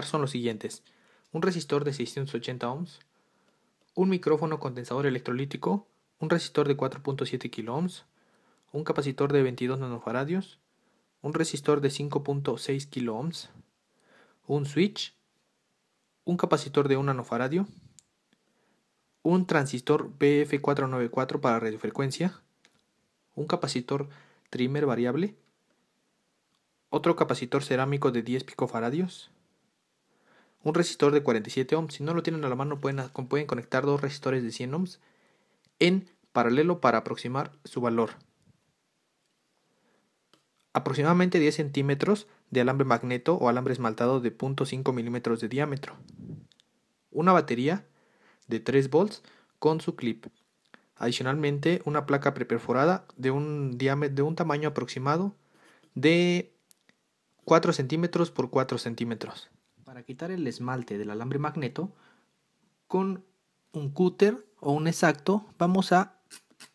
son los siguientes. Un resistor de 680 ohms, un micrófono condensador electrolítico, un resistor de 4.7 ohms, un capacitor de 22 nanofaradios, un resistor de 5.6 ohms, un switch, un capacitor de 1 nanofaradio, un transistor BF494 para radiofrecuencia, un capacitor trimmer variable, otro capacitor cerámico de 10 picofaradios, un resistor de 47 ohms. Si no lo tienen a la mano, pueden, pueden conectar dos resistores de 100 ohms en paralelo para aproximar su valor. Aproximadamente 10 centímetros de alambre magneto o alambre esmaltado de 0.5 milímetros de diámetro. Una batería de 3 volts con su clip. Adicionalmente, una placa preperforada de un, de un tamaño aproximado de 4 centímetros por 4 centímetros para quitar el esmalte del alambre magneto, con un cúter o un exacto vamos a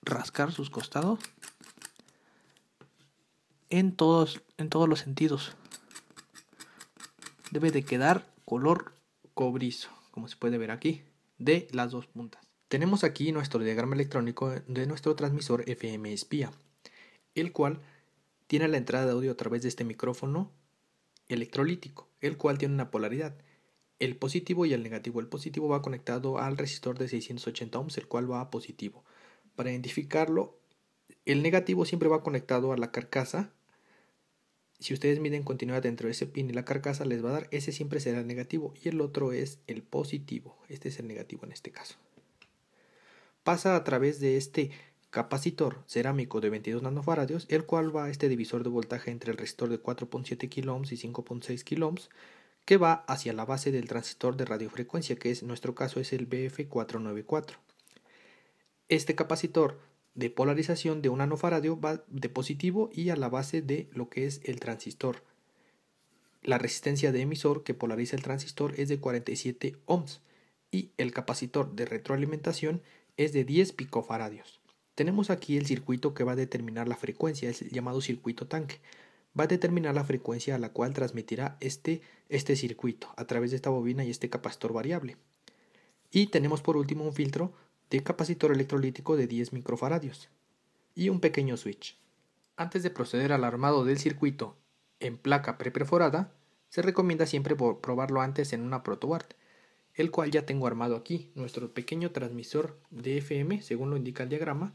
rascar sus costados en todos, en todos los sentidos. Debe de quedar color cobrizo, como se puede ver aquí, de las dos puntas. Tenemos aquí nuestro diagrama electrónico de nuestro transmisor FM espía, el cual tiene la entrada de audio a través de este micrófono electrolítico, el cual tiene una polaridad. El positivo y el negativo. El positivo va conectado al resistor de 680 ohms, el cual va a positivo. Para identificarlo, el negativo siempre va conectado a la carcasa. Si ustedes miden continuidad de ese pin y la carcasa, les va a dar, ese siempre será el negativo y el otro es el positivo. Este es el negativo en este caso. Pasa a través de este capacitor cerámico de 22 nanofaradios, el cual va a este divisor de voltaje entre el resistor de 4.7 kΩ y 5.6 kΩ, que va hacia la base del transistor de radiofrecuencia, que es, en nuestro caso es el BF494. Este capacitor de polarización de un nanofaradio va de positivo y a la base de lo que es el transistor. La resistencia de emisor que polariza el transistor es de 47 ohms y el capacitor de retroalimentación es de 10 picofaradios. Tenemos aquí el circuito que va a determinar la frecuencia, es el llamado circuito tanque. Va a determinar la frecuencia a la cual transmitirá este, este circuito a través de esta bobina y este capacitor variable. Y tenemos por último un filtro de capacitor electrolítico de 10 microfaradios y un pequeño switch. Antes de proceder al armado del circuito en placa preperforada, se recomienda siempre probarlo antes en una protoboard el cual ya tengo armado aquí. Nuestro pequeño transmisor de FM, según lo indica el diagrama,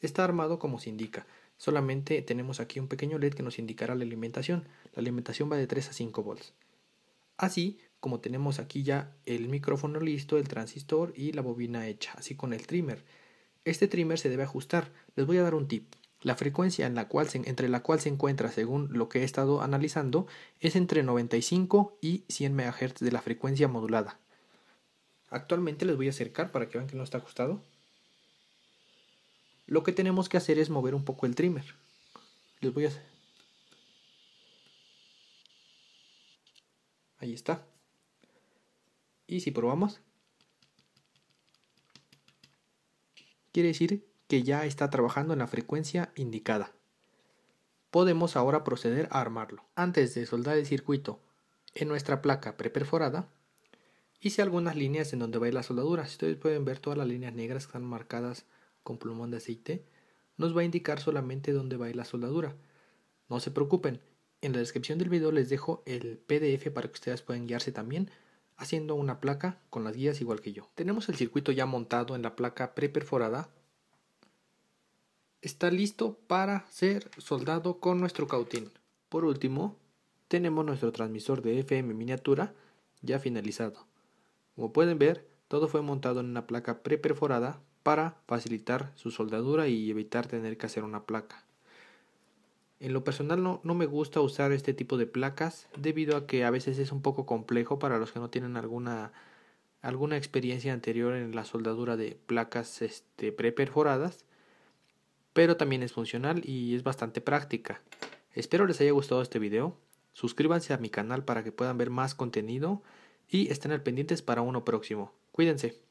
está armado como se indica. Solamente tenemos aquí un pequeño LED que nos indicará la alimentación. La alimentación va de 3 a 5 volts. Así como tenemos aquí ya el micrófono listo, el transistor y la bobina hecha, así con el trimmer. Este trimmer se debe ajustar. Les voy a dar un tip. La frecuencia en la cual se, entre la cual se encuentra, según lo que he estado analizando, es entre 95 y 100 MHz de la frecuencia modulada. Actualmente les voy a acercar para que vean que no está ajustado. Lo que tenemos que hacer es mover un poco el trimmer. Les voy a... Ahí está. Y si probamos, quiere decir que ya está trabajando en la frecuencia indicada. Podemos ahora proceder a armarlo. Antes de soldar el circuito en nuestra placa preperforada, Hice algunas líneas en donde va a ir la soldadura. Si ustedes pueden ver todas las líneas negras que están marcadas con plumón de aceite, nos va a indicar solamente dónde va a ir la soldadura. No se preocupen, en la descripción del video les dejo el PDF para que ustedes puedan guiarse también haciendo una placa con las guías igual que yo. Tenemos el circuito ya montado en la placa preperforada. Está listo para ser soldado con nuestro cautín. Por último, tenemos nuestro transmisor de FM miniatura ya finalizado. Como pueden ver, todo fue montado en una placa preperforada para facilitar su soldadura y evitar tener que hacer una placa. En lo personal no, me gusta usar este tipo de placas debido a que a veces es un poco complejo para los que no tienen alguna, alguna experiencia anterior en la soldadura de placas este, preperforadas, pero también es funcional y es bastante práctica. Espero les haya gustado este video, suscríbanse a mi canal para que puedan ver más contenido y estén al pendientes para uno próximo. Cuídense.